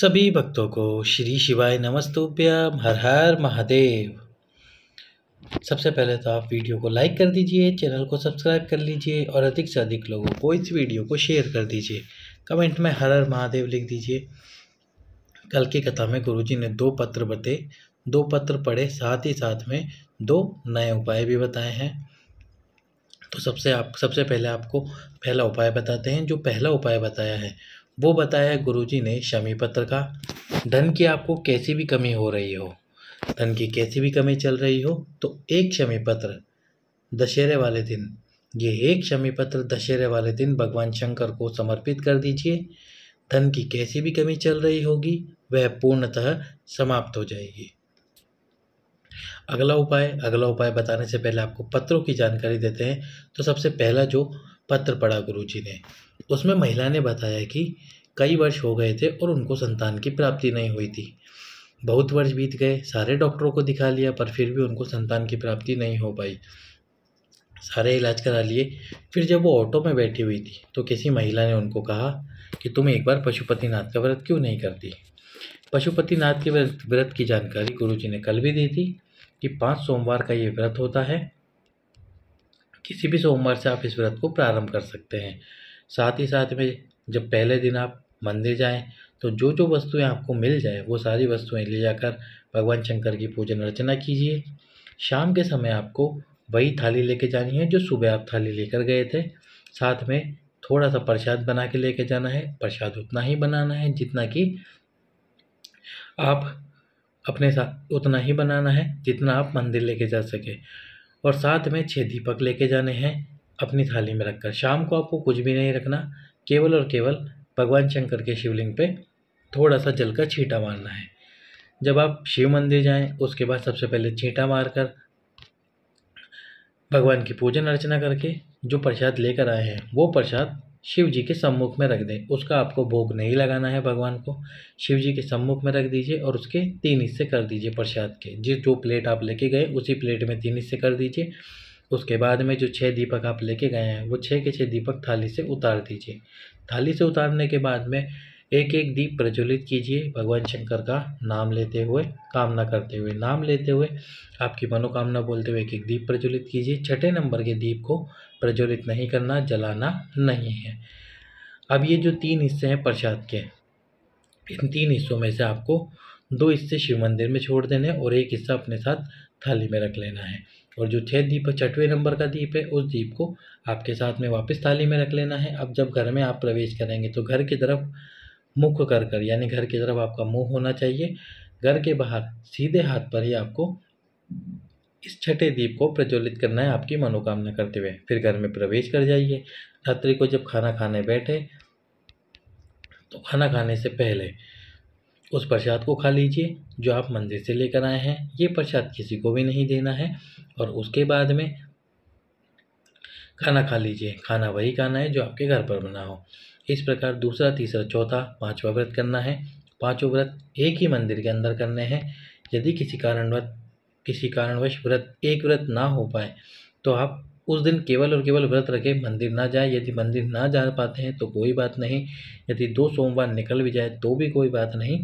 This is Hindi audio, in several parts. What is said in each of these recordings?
सभी भक्तों को श्री शिवाय नमस्तुभ्यम हर हर महादेव सबसे पहले तो आप वीडियो को लाइक कर दीजिए चैनल को सब्सक्राइब कर लीजिए और अधिक से अधिक लोगों को इस वीडियो को शेयर कर दीजिए कमेंट में हर हर महादेव लिख दीजिए कल की कथा में गुरुजी ने दो पत्र बते दो पत्र पढ़े साथ ही साथ में दो नए उपाय भी बताए हैं तो सबसे आप सबसे पहले आपको पहला उपाय बताते हैं जो पहला उपाय बताया है वो बताया गुरुजी ने शमी पत्र का धन की आपको कैसी भी कमी हो रही हो धन की कैसी भी कमी चल रही हो तो एक शमी पत्र दशहरे वाले दिन ये एक शमी पत्र दशहरे वाले दिन भगवान शंकर को समर्पित कर दीजिए धन की कैसी भी कमी चल रही होगी वह पूर्णतः समाप्त हो जाएगी अगला उपाय अगला उपाय बताने से पहले आपको पत्रों की जानकारी देते हैं तो सबसे पहला जो पत्र पढ़ा गुरु जी ने उसमें महिला ने बताया कि कई वर्ष हो गए थे और उनको संतान की प्राप्ति नहीं हुई थी बहुत वर्ष बीत गए सारे डॉक्टरों को दिखा लिया पर फिर भी उनको संतान की प्राप्ति नहीं हो पाई सारे इलाज करा लिए फिर जब वो ऑटो में बैठी हुई थी तो किसी महिला ने उनको कहा कि तुम एक बार पशुपतिनाथ का व्रत क्यों नहीं करती पशुपतिनाथ के व्रत की जानकारी जी ने कल भी दी थी कि पाँच सोमवार का ये व्रत होता है किसी भी सोमवार से आप इस व्रत को प्रारंभ कर सकते हैं साथ ही साथ में जब पहले दिन आप मंदिर जाएं तो जो जो वस्तुएं आपको मिल जाए वो सारी वस्तुएं ले जाकर भगवान शंकर की पूजन अर्चना कीजिए शाम के समय आपको वही थाली लेके जानी है जो सुबह आप थाली लेकर गए थे साथ में थोड़ा सा प्रसाद बना के लेके जाना है प्रसाद उतना ही बनाना है जितना कि आप अपने साथ उतना ही बनाना है जितना आप मंदिर लेके जा सके और साथ में छः दीपक लेके जाने हैं अपनी थाली में रखकर शाम को आपको कुछ भी नहीं रखना केवल और केवल भगवान शंकर के शिवलिंग पे थोड़ा सा जल का छींटा मारना है जब आप शिव मंदिर जाएं उसके बाद सबसे पहले छींटा मारकर भगवान की पूजन अर्चना करके जो प्रसाद लेकर आए हैं वो प्रसाद शिव जी के सम्मुख में रख दें उसका आपको भोग नहीं लगाना है भगवान को शिव जी के सम्मुख में रख दीजिए और उसके तीन हिस्से कर दीजिए प्रसाद के जिस जो प्लेट आप लेके गए उसी प्लेट में तीन हिस्से कर दीजिए उसके बाद में जो छः दीपक आप लेके गए हैं वो छः के छः दीपक थाली से उतार दीजिए थाली से उतारने के बाद में एक एक दीप प्रज्वलित कीजिए भगवान शंकर का नाम लेते हुए कामना करते हुए नाम लेते हुए आपकी मनोकामना बोलते हुए एक एक दीप प्रज्वलित कीजिए छठे नंबर के दीप को प्रज्वलित नहीं करना जलाना नहीं है अब ये जो तीन हिस्से हैं प्रसाद के इन तीन हिस्सों में से आपको दो हिस्से शिव मंदिर में छोड़ देने और एक हिस्सा अपने साथ थाली में रख लेना है और जो छह दीप है छठवें नंबर का दीप है उस दीप को आपके साथ में वापस थाली में रख लेना है अब जब घर में आप प्रवेश करेंगे तो घर की तरफ मुख कर कर यानी घर की तरफ आपका मुंह होना चाहिए घर के बाहर सीधे हाथ पर ही आपको इस छठे दीप को प्रज्वलित करना है आपकी मनोकामना करते हुए फिर घर में प्रवेश कर जाइए रात्रि को जब खाना खाने बैठे तो खाना खाने से पहले उस प्रसाद को खा लीजिए जो आप मंदिर से लेकर आए हैं ये प्रसाद किसी को भी नहीं देना है और उसके बाद में खाना खा लीजिए खाना वही खाना है जो आपके घर पर बना हो इस प्रकार दूसरा तीसरा चौथा पांचवा व्रत करना है पांचों व्रत एक ही मंदिर के अंदर करने हैं यदि किसी कारणवश किसी कारणवश व्रत एक व्रत ना हो पाए तो आप उस दिन केवल और केवल व्रत रखें मंदिर ना जाए यदि मंदिर ना जा पाते हैं तो कोई बात नहीं यदि दो सोमवार निकल भी जाए तो भी कोई बात नहीं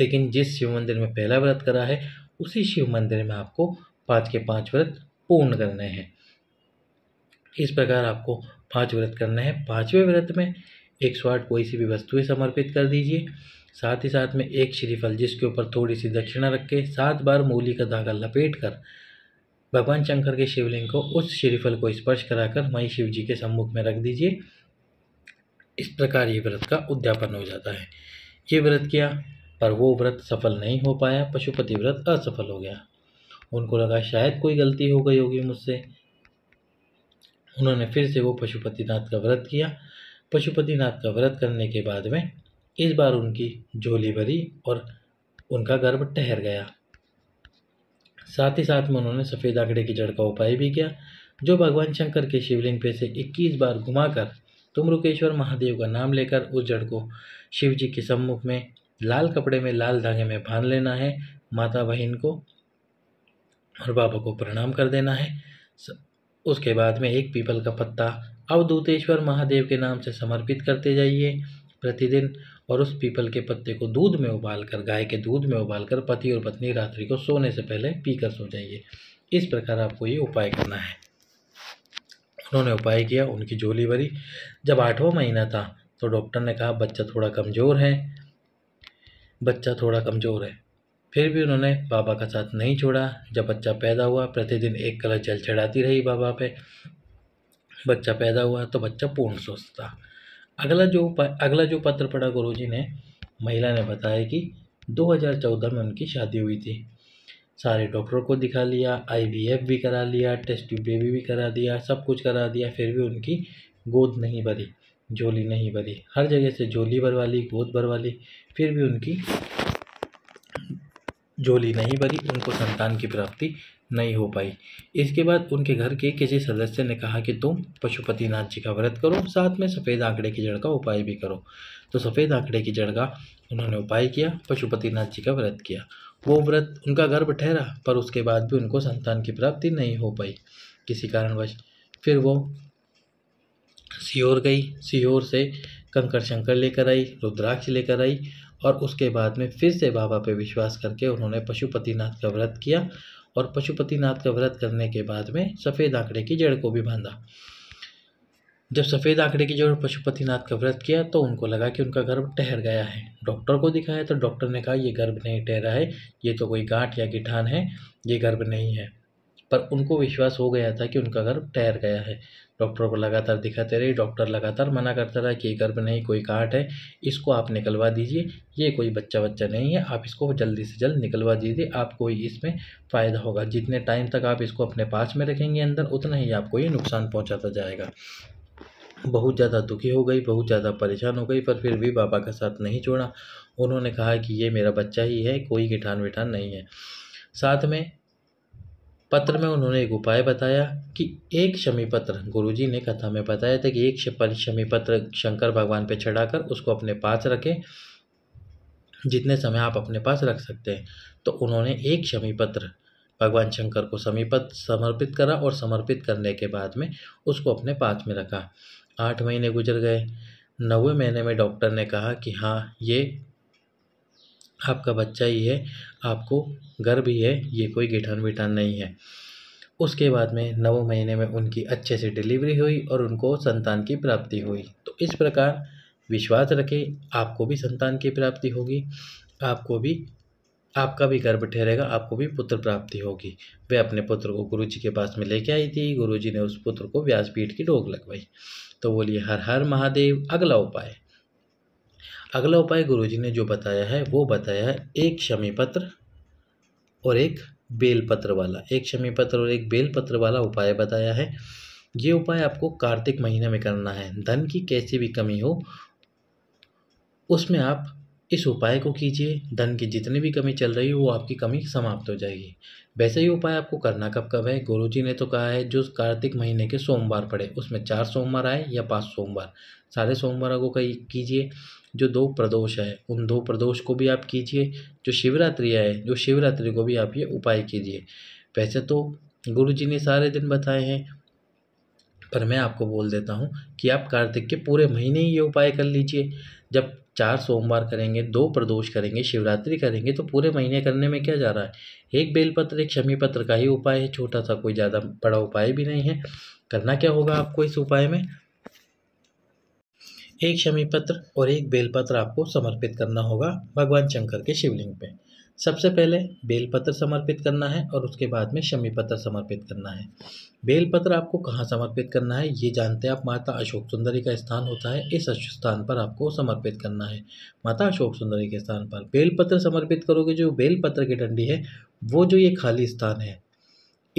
लेकिन जिस शिव मंदिर में पहला व्रत करा है उसी शिव मंदिर में आपको पाँच के पाँच व्रत पूर्ण करने हैं इस प्रकार आपको पाँच व्रत करना है पाँचवें व्रत में एक सौ आठ कोई सी भी वस्तुएं समर्पित कर दीजिए साथ ही साथ में एक श्रीफल जिसके ऊपर थोड़ी सी दक्षिणा रख के सात बार मूली का धागा लपेट कर भगवान शंकर के शिवलिंग को उस श्रीफल को स्पर्श कराकर वहीं शिव जी के सम्मुख में रख दीजिए इस प्रकार ये व्रत का उद्यापन हो जाता है ये व्रत किया पर वो व्रत सफल नहीं हो पाया पशुपति व्रत असफल हो गया उनको लगा शायद कोई गलती हो गई होगी मुझसे उन्होंने फिर से वो पशुपतिनाथ का व्रत किया पशुपतिनाथ का व्रत करने के बाद में इस बार उनकी झोली भरी और उनका गर्भ ठहर गया साथ ही साथ में उन्होंने सफ़ेद आंकड़े की जड़ का उपाय भी किया जो भगवान शंकर के शिवलिंग पे से 21 बार घुमाकर तुमरुकेश्वर महादेव का नाम लेकर उस जड़ को शिव जी के सम्मुख में लाल कपड़े में लाल धागे में बांध लेना है माता बहन को और बाबा को प्रणाम कर देना है उसके बाद में एक पीपल का पत्ता अवधूतेश्वर महादेव के नाम से समर्पित करते जाइए प्रतिदिन और उस पीपल के पत्ते को दूध में उबालकर गाय के दूध में उबालकर पति और पत्नी रात्रि को सोने से पहले पीकर सो जाइए इस प्रकार आपको ये उपाय करना है उन्होंने उपाय किया उनकी झोली भरी जब आठवां महीना था तो डॉक्टर ने कहा बच्चा थोड़ा कमज़ोर है बच्चा थोड़ा कमज़ोर है फिर भी उन्होंने बाबा का साथ नहीं छोड़ा जब बच्चा पैदा हुआ प्रतिदिन एक कलर जल चढ़ाती रही बाबा पे बच्चा पैदा हुआ तो बच्चा पूर्ण स्वस्थ था अगला जो अगला जो पत्र पढ़ा गुरुजी ने महिला ने बताया कि 2014 में उनकी शादी हुई थी सारे डॉक्टरों को दिखा लिया आईवीएफ भी करा लिया टेस्ट ट्यूब बेबी भी करा दिया सब कुछ करा दिया फिर भी उनकी गोद नहीं भरी झोली नहीं भरी हर जगह से झोली भरवा ली गोद भरवा ली फिर भी उनकी झोली नहीं भरी उनको संतान की प्राप्ति नहीं हो पाई इसके बाद उनके घर के किसी सदस्य ने कहा कि तुम पशुपतिनाथ जी का व्रत करो साथ में सफ़ेद आंकड़े की जड़ का उपाय भी करो तो सफ़ेद आंकड़े की जड़ का उन्होंने उपाय किया पशुपतिनाथ जी का व्रत किया वो व्रत उनका गर्भ ठहरा पर उसके बाद भी उनको संतान की प्राप्ति नहीं हो पाई किसी कारणवश फिर वो सीहोर गई सीहोर से कंकर शंकर लेकर आई रुद्राक्ष लेकर आई और उसके बाद में फिर से बाबा पे विश्वास करके उन्होंने पशुपतिनाथ का व्रत किया और पशुपतिनाथ का व्रत करने के बाद में सफ़ेद आंकड़े की जड़ को भी बांधा जब सफ़ेद आंकड़े की जड़ पशुपतिनाथ का व्रत किया तो उनको लगा कि उनका गर्भ ठहर गया है डॉक्टर को दिखाया तो डॉक्टर ने कहा यह गर्भ नहीं ठहरा है ये तो कोई गांठ या गिठान है ये गर्भ नहीं है पर उनको विश्वास हो गया था कि उनका गर्भ ठहर गया है डॉक्टरों को लगातार दिखाते रहे डॉक्टर लगातार मना करता रहा कि ये गर्भ नहीं कोई काट है इसको आप निकलवा दीजिए ये कोई बच्चा बच्चा नहीं है आप इसको जल्दी से जल्द निकलवा दीजिए आपको इसमें फ़ायदा होगा जितने टाइम तक आप इसको अपने पास में रखेंगे अंदर उतना ही आपको ये नुकसान पहुँचाता जाएगा बहुत ज़्यादा दुखी हो गई बहुत ज़्यादा परेशान हो गई पर फिर भी बाबा का साथ नहीं छोड़ा उन्होंने कहा कि ये मेरा बच्चा ही है कोई गिठान विठान नहीं है साथ में पत्र में उन्होंने एक उपाय बताया कि एक शमी पत्र गुरु ने कथा में बताया था कि एक शमी पत्र शंकर भगवान पर चढ़ाकर उसको अपने पास रखें जितने समय आप अपने पास रख सकते हैं तो उन्होंने एक शमी पत्र भगवान शंकर को समीपत समर्पित करा और समर्पित करने के बाद में उसको अपने पास में रखा आठ महीने गुजर गए नवे महीने में डॉक्टर ने कहा कि हाँ ये आपका बच्चा ही है आपको गर्व ही है ये कोई गिठान विठान नहीं है उसके बाद में नौ महीने में उनकी अच्छे से डिलीवरी हुई और उनको संतान की प्राप्ति हुई तो इस प्रकार विश्वास रखें आपको भी संतान की प्राप्ति होगी आपको भी आपका भी गर्भ ठहरेगा आपको भी पुत्र प्राप्ति होगी वे अपने पुत्र को गुरु जी के पास में लेके आई थी गुरु जी ने उस पुत्र को व्यासपीठ की डोक लगवाई तो बोलिए हर हर महादेव अगला उपाय अगला उपाय गुरुजी ने जो बताया है वो बताया है एक शमी पत्र और एक बेलपत्र वाला एक शमी पत्र और एक बेलपत्र वाला उपाय बताया है ये उपाय आपको कार्तिक महीने में करना है धन की कैसी भी कमी हो उसमें आप इस उपाय को कीजिए धन की जितनी भी कमी चल रही है वो आपकी कमी समाप्त हो जाएगी वैसे ही उपाय आपको करना कब कब है गुरुजी ने तो कहा है जो कार्तिक महीने के सोमवार पड़े उसमें चार सोमवार आए या पांच सोमवार सारे सोमवार को कही कीजिए जो दो प्रदोष है उन दो प्रदोष को भी आप कीजिए जो शिवरात्रि है जो शिवरात्रि को भी आप ये उपाय कीजिए वैसे तो गुरु जी ने सारे दिन बताए हैं पर मैं आपको बोल देता हूँ कि आप कार्तिक के पूरे महीने ही ये उपाय कर लीजिए जब चार सोमवार करेंगे दो प्रदोष करेंगे शिवरात्रि करेंगे तो पूरे महीने करने में क्या जा रहा है एक बेलपत्र एक क्षमी पत्र का ही उपाय है छोटा सा कोई ज़्यादा बड़ा उपाय भी नहीं है करना क्या होगा आपको इस उपाय में एक क्षमी पत्र और एक बेलपत्र आपको समर्पित करना होगा भगवान शंकर के शिवलिंग पे सबसे पहले बेलपत्र समर्पित करना है और उसके बाद में शमी पत्र समर्पित करना है बेलपत्र आपको कहाँ समर्पित करना है ये जानते हैं आप माता अशोक सुंदरी का स्थान होता है इस स्थान पर आपको समर्पित करना है माता अशोक सुंदरी के स्थान पर बेलपत्र समर्पित करोगे जो बेलपत्र की डंडी है वो जो ये खाली स्थान है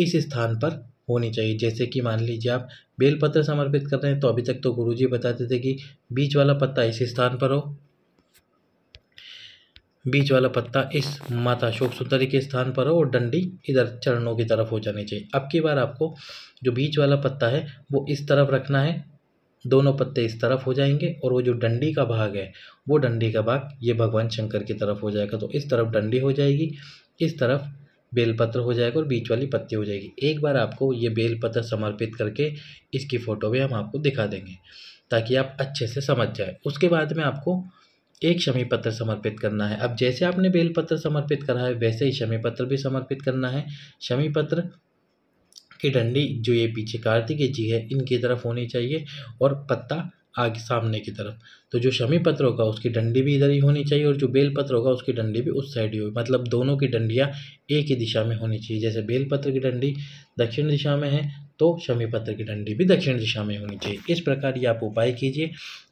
इस स्थान पर होनी चाहिए जैसे कि मान लीजिए आप बेलपत्र समर्पित कर रहे हैं तो अभी तक तो गुरुजी बताते थे कि बीच वाला पत्ता इस स्थान पर हो बीच वाला पत्ता इस माता शोक सुंदरी के स्थान पर हो और डंडी इधर चरणों की तरफ हो जानी चाहिए अब की बार आपको जो बीच वाला पत्ता है वो इस तरफ रखना है दोनों पत्ते इस तरफ हो जाएंगे और वो जो डंडी का भाग है वो डंडी का भाग ये भगवान शंकर की तरफ हो जाएगा तो इस तरफ डंडी हो जाएगी इस तरफ बेलपत्र हो जाएगा और बीच वाली पत्ती हो जाएगी एक बार आपको ये बेलपत्र समर्पित करके इसकी फ़ोटो भी हम आपको दिखा देंगे ताकि आप अच्छे से समझ जाए उसके बाद में आपको एक क्षमी पत्र समर्पित करना है अब जैसे आपने बेलपत्र समर्पित करा है वैसे ही क्षमी पत्र भी समर्पित करना है क्षमी पत्र की डंडी जो ये पीछे कार्तिकेय जी है इनकी तरफ होनी चाहिए और पत्ता आगे सामने की तरफ तो जो शमी पत्र होगा उसकी डंडी भी इधर ही होनी चाहिए और जो बेल पत्र होगा उसकी डंडी भी उस साइड ही होगी मतलब दोनों की डंडियाँ एक ही दिशा में होनी चाहिए जैसे बेल पत्र की डंडी दक्षिण दिशा में है तो शमी पत्र की डंडी भी दक्षिण दिशा में होनी चाहिए इस प्रकार ये आप उपाय कीजिए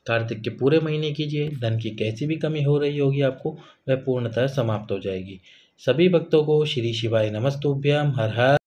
कार्तिक के पूरे महीने कीजिए धन की कैसी भी कमी हो रही होगी आपको वह पूर्णतः समाप्त हो जाएगी सभी भक्तों को श्री शिवाय नमस्तुभ्याम हर हर